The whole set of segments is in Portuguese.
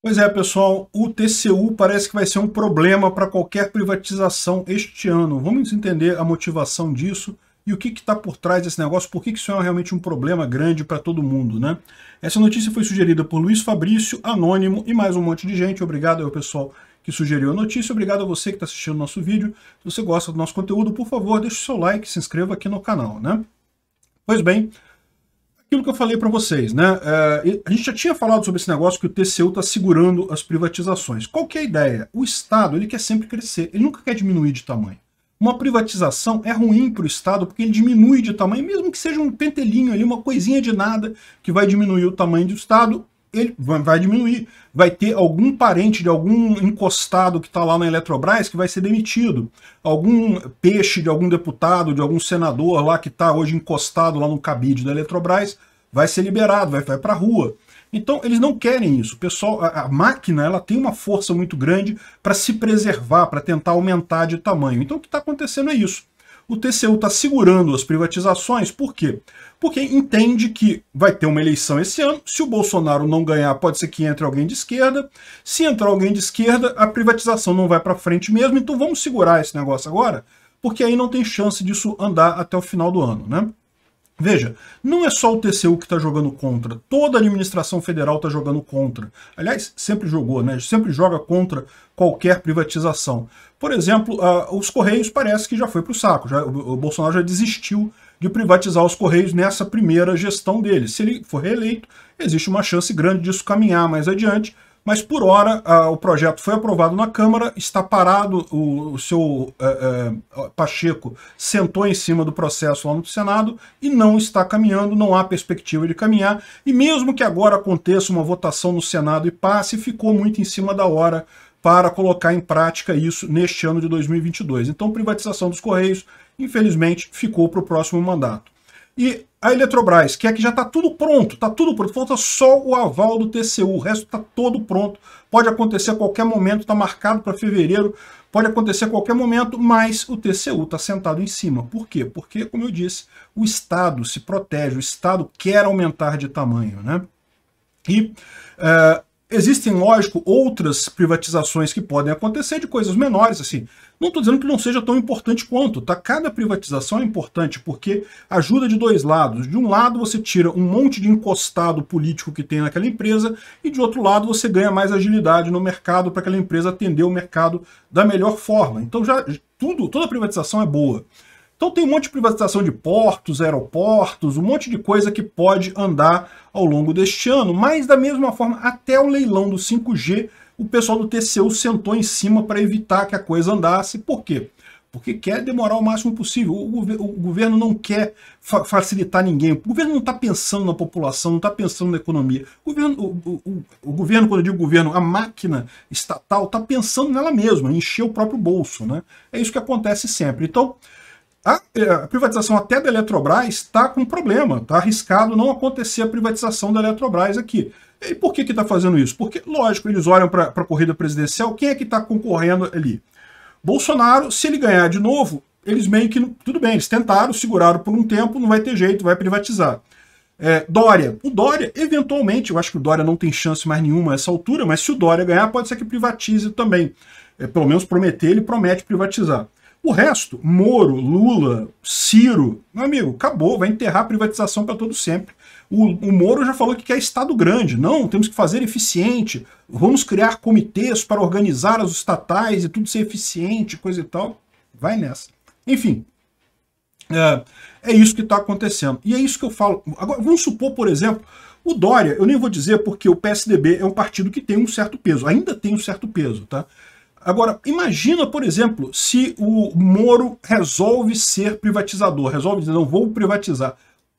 Pois é, pessoal, o TCU parece que vai ser um problema para qualquer privatização este ano. Vamos entender a motivação disso e o que está por trás desse negócio, por que, que isso é realmente um problema grande para todo mundo, né? Essa notícia foi sugerida por Luiz Fabrício, Anônimo e mais um monte de gente. Obrigado ao pessoal que sugeriu a notícia. Obrigado a você que está assistindo o nosso vídeo. Se você gosta do nosso conteúdo, por favor, deixe o seu like e se inscreva aqui no canal, né? Pois bem, aquilo que eu falei para vocês, né? É, a gente já tinha falado sobre esse negócio que o TCU está segurando as privatizações. Qual que é a ideia? O Estado ele quer sempre crescer, ele nunca quer diminuir de tamanho. Uma privatização é ruim para o Estado porque ele diminui de tamanho, mesmo que seja um pentelinho ali, uma coisinha de nada que vai diminuir o tamanho do Estado, ele vai diminuir. Vai ter algum parente de algum encostado que está lá na Eletrobras que vai ser demitido. Algum peixe de algum deputado, de algum senador lá que está hoje encostado lá no cabide da Eletrobras vai ser liberado, vai, vai para a rua. Então, eles não querem isso. O pessoal, a, a máquina ela tem uma força muito grande para se preservar, para tentar aumentar de tamanho. Então, o que está acontecendo é isso. O TCU está segurando as privatizações, por quê? Porque entende que vai ter uma eleição esse ano, se o Bolsonaro não ganhar, pode ser que entre alguém de esquerda, se entrar alguém de esquerda, a privatização não vai para frente mesmo, então vamos segurar esse negócio agora, porque aí não tem chance disso andar até o final do ano, né? Veja, não é só o TCU que está jogando contra, toda a administração federal está jogando contra. Aliás, sempre jogou, né? sempre joga contra qualquer privatização. Por exemplo, uh, os Correios parece que já foi para o saco, já, o, o Bolsonaro já desistiu de privatizar os Correios nessa primeira gestão dele. Se ele for reeleito, existe uma chance grande disso caminhar mais adiante, mas, por hora, o projeto foi aprovado na Câmara, está parado, o, o seu é, é, Pacheco sentou em cima do processo lá no Senado e não está caminhando, não há perspectiva de caminhar. E mesmo que agora aconteça uma votação no Senado e passe, ficou muito em cima da hora para colocar em prática isso neste ano de 2022. Então, privatização dos Correios, infelizmente, ficou para o próximo mandato. E a Eletrobras, que é que já está tudo pronto, está tudo pronto, falta só o aval do TCU, o resto está todo pronto, pode acontecer a qualquer momento, está marcado para fevereiro, pode acontecer a qualquer momento, mas o TCU está sentado em cima. Por quê? Porque, como eu disse, o Estado se protege, o Estado quer aumentar de tamanho, né? E eh, Existem, lógico, outras privatizações que podem acontecer de coisas menores, assim. Não estou dizendo que não seja tão importante quanto, tá? Cada privatização é importante porque ajuda de dois lados. De um lado, você tira um monte de encostado político que tem naquela empresa e, de outro lado, você ganha mais agilidade no mercado para aquela empresa atender o mercado da melhor forma. Então, já tudo, toda privatização é boa. Então tem um monte de privatização de portos, aeroportos, um monte de coisa que pode andar ao longo deste ano, mas da mesma forma, até o leilão do 5G, o pessoal do TCU sentou em cima para evitar que a coisa andasse. Por quê? Porque quer demorar o máximo possível. O, gover o governo não quer fa facilitar ninguém. O governo não está pensando na população, não está pensando na economia. O governo, o, o governo, quando eu digo governo, a máquina estatal está pensando nela mesma, encher o próprio bolso. Né? É isso que acontece sempre. Então, a, é, a privatização até da Eletrobras está com problema, está arriscado não acontecer a privatização da Eletrobras aqui. E por que está fazendo isso? Porque, lógico, eles olham para a corrida presidencial, quem é que está concorrendo ali? Bolsonaro, se ele ganhar de novo, eles meio que. Tudo bem, eles tentaram, seguraram por um tempo, não vai ter jeito, vai privatizar. É, Dória. O Dória, eventualmente, eu acho que o Dória não tem chance mais nenhuma a essa altura, mas se o Dória ganhar, pode ser que privatize também. É, pelo menos prometer, ele promete privatizar. O resto, Moro, Lula, Ciro, meu amigo, acabou, vai enterrar a privatização para todo sempre. O, o, Moro já falou que quer Estado grande. Não, temos que fazer eficiente. Vamos criar comitês para organizar as estatais e tudo ser eficiente, coisa e tal. Vai nessa. Enfim, é, é isso que está acontecendo. E é isso que eu falo. Agora, vamos supor, por exemplo, o Dória, eu nem vou dizer porque o PSDB é um partido que tem um certo peso, ainda tem um certo peso, tá? Agora, imagina, por exemplo, se o Moro resolve ser privatizador, resolve dizer, não vou privatizar.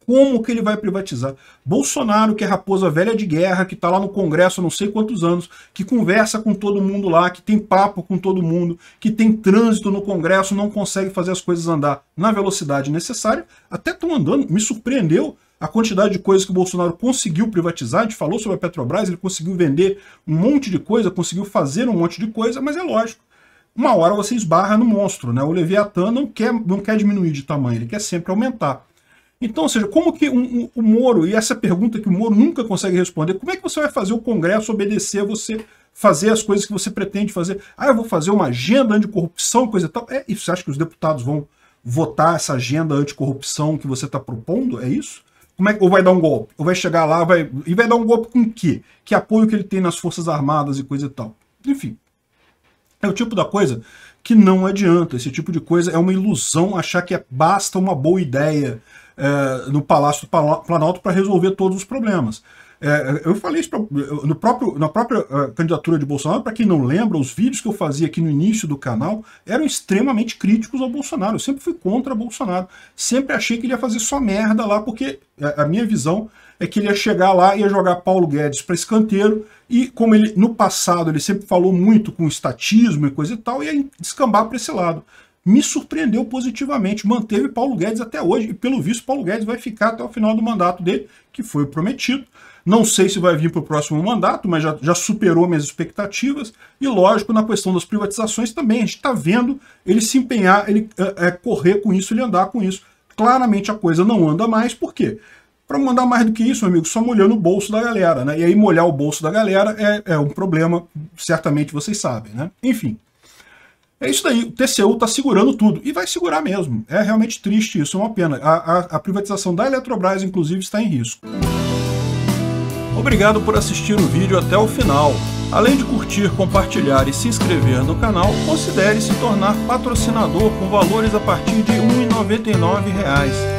Como que ele vai privatizar? Bolsonaro, que é raposa velha de guerra, que está lá no Congresso há não sei quantos anos, que conversa com todo mundo lá, que tem papo com todo mundo, que tem trânsito no Congresso, não consegue fazer as coisas andar na velocidade necessária, até estão andando, me surpreendeu a quantidade de coisas que o Bolsonaro conseguiu privatizar, a gente falou sobre a Petrobras, ele conseguiu vender um monte de coisa, conseguiu fazer um monte de coisa, mas é lógico, uma hora você esbarra no monstro, né? O Leviatã não quer, não quer diminuir de tamanho, ele quer sempre aumentar. Então, ou seja, como que um, um, o Moro, e essa pergunta que o Moro nunca consegue responder, como é que você vai fazer o Congresso obedecer a você fazer as coisas que você pretende fazer? Ah, eu vou fazer uma agenda anticorrupção, coisa e tal. É, e você acha que os deputados vão votar essa agenda anticorrupção que você está propondo? É isso? como é, ou vai dar um golpe, ou vai chegar lá, vai, e vai dar um golpe com o quê? Que apoio que ele tem nas Forças Armadas e coisa e tal. Enfim, é o tipo da coisa que não adianta. Esse tipo de coisa é uma ilusão achar que é- basta uma boa ideia é, no Palácio do Planalto para resolver todos os problemas. É, eu falei isso pra, no próprio, na própria uh, candidatura de Bolsonaro, para quem não lembra, os vídeos que eu fazia aqui no início do canal eram extremamente críticos ao Bolsonaro. Eu sempre fui contra Bolsonaro. Sempre achei que ele ia fazer só merda lá, porque a, eh, a minha visão é que ele ia chegar lá e ia jogar Paulo Guedes para escanteiro e como ele no passado ele sempre falou muito com estatismo e coisa e tal, ia descambar para esse lado me surpreendeu positivamente, manteve Paulo Guedes até hoje, e pelo visto Paulo Guedes vai ficar até o final do mandato dele, que foi prometido. Não sei se vai vir para o próximo mandato, mas já, já, superou minhas expectativas. E lógico, na questão das privatizações também, a gente está vendo ele se empenhar, ele é, é, correr com isso, ele andar com isso. Claramente a coisa não anda mais, por quê? Para mandar mais do que isso, meu amigo, só molhando o bolso da galera, né? E aí molhar o bolso da galera é, é um problema, certamente vocês sabem, né? Enfim. É isso daí, o TCU está segurando tudo e vai segurar mesmo. É realmente triste isso, é uma pena. A, a, a privatização da Eletrobras, inclusive, está em risco. Obrigado por assistir o vídeo até o final. Além de curtir, compartilhar e se inscrever no canal, considere se tornar patrocinador com valores a partir de R$ 1,99